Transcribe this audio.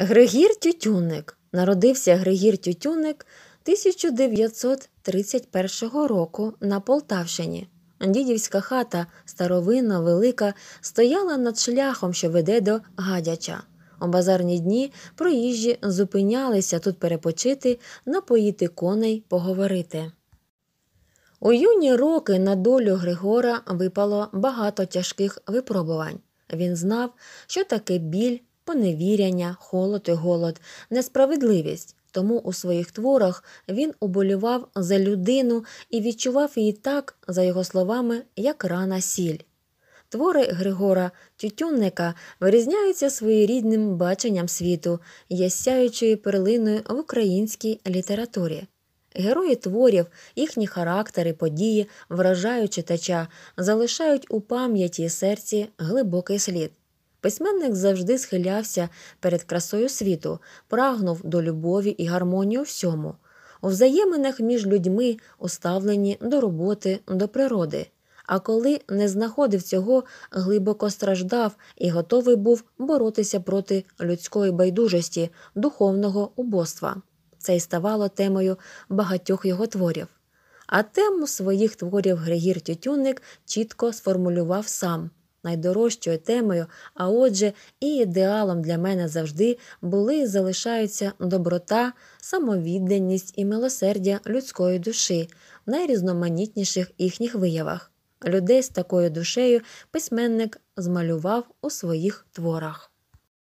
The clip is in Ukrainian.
Григір Тютюник народився Григір Тютюник 1931 року на Полтавщині. Дідівська хата, старовинна, велика, стояла над шляхом, що веде до гадяча. У базарні дні проїжджі зупинялися тут перепочити, напоїти коней, поговорити. У юні роки на долю Григора випало багато тяжких випробувань. Він знав, що таке біль, поневіряння, холод і голод, несправедливість. Тому у своїх творах він уболював за людину і відчував її так, за його словами, як рана сіль. Твори Григора Тютюнника вирізняються своєрідним баченням світу, є сяючою перлиною в українській літературі. Герої творів, їхні характери, події, вражають читача, залишають у пам'яті і серці глибокий слід. Письменник завжди схилявся перед красою світу, прагнув до любові і гармонії у всьому, у взаєминах між людьми, уставлені до роботи, до природи. А коли не знаходив цього, глибоко страждав і готовий був боротися проти людської байдужості, духовного убоства. Це й ставало темою багатьох його творів. А тему своїх творів Григір Тютюнник чітко сформулював сам найдорожчою темою, а отже, і ідеалом для мене завжди були і залишаються доброта, самовідданість і милосердя людської душі в найрізноманітніших їхніх виявах. Людей з такою душею письменник змалював у своїх творах.